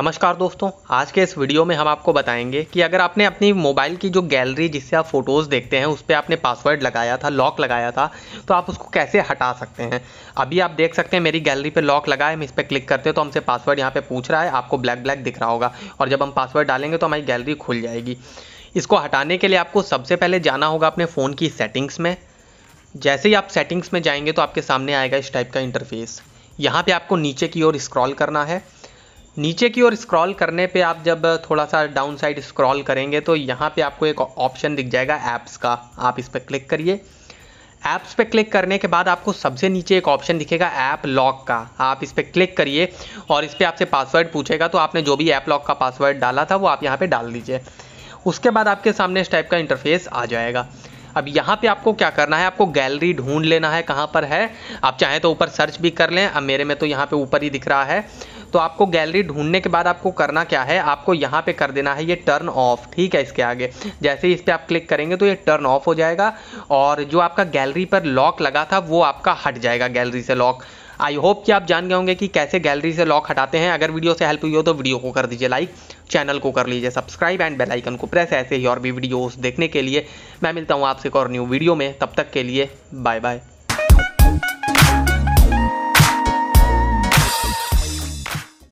नमस्कार दोस्तों आज के इस वीडियो में हम आपको बताएंगे कि अगर आपने अपनी मोबाइल की जो गैलरी जिससे आप फ़ोटोज़ देखते हैं उस पर आपने पासवर्ड लगाया था लॉक लगाया था तो आप उसको कैसे हटा सकते हैं अभी आप देख सकते हैं मेरी गैलरी पे लॉक लगा है हम इस पर क्लिक करते हैं तो हमसे पासवर्ड यहाँ पर पूछ रहा है आपको ब्लैक ब्लैक दिख रहा होगा और जब हम पासवर्ड डालेंगे तो हमारी गैलरी खुल जाएगी इसको हटाने के लिए आपको सबसे पहले जाना होगा अपने फ़ोन की सेटिंग्स में जैसे ही आप सेटिंग्स में जाएंगे तो आपके सामने आएगा इस टाइप का इंटरफेस यहाँ पर आपको नीचे की ओर स्क्रॉल करना है नीचे की ओर स्क्रॉल करने पे आप जब थोड़ा सा डाउन साइड स्क्रॉल करेंगे तो यहाँ पे आपको एक ऑप्शन दिख जाएगा ऐप्स का आप इस पर क्लिक करिए ऐप्स पे क्लिक करने के बाद आपको सबसे नीचे एक ऑप्शन दिखेगा ऐप लॉक का आप इस पर क्लिक करिए और इस पर आपसे पासवर्ड पूछेगा तो आपने जो भी ऐप लॉक का पासवर्ड डाला था वो आप यहाँ पर डाल दीजिए उसके बाद आपके सामने इस टाइप का इंटरफेस आ जाएगा अब यहाँ पे आपको क्या करना है आपको गैलरी ढूंढ लेना है कहाँ पर है आप चाहें तो ऊपर सर्च भी कर लें अब मेरे में तो यहाँ पे ऊपर ही दिख रहा है तो आपको गैलरी ढूंढने के बाद आपको करना क्या है आपको यहाँ पे कर देना है ये टर्न ऑफ ठीक है इसके आगे जैसे ही इस पर आप क्लिक करेंगे तो ये टर्न ऑफ हो जाएगा और जो आपका गैलरी पर लॉक लगा था वो आपका हट जाएगा गैलरी से लॉक आई होप कि आप जान गए होंगे कि कैसे गैलरी से लॉक हटाते हैं अगर वीडियो से हेल्प हुई हो तो वीडियो को कर दीजिए लाइक चैनल को कर लीजिए सब्सक्राइब एंड बेल आइकन को प्रेस ऐसे ही और भी वीडियोस देखने के लिए मैं मिलता हूँ आपसे एक और न्यू वीडियो में तब तक के लिए बाय बाय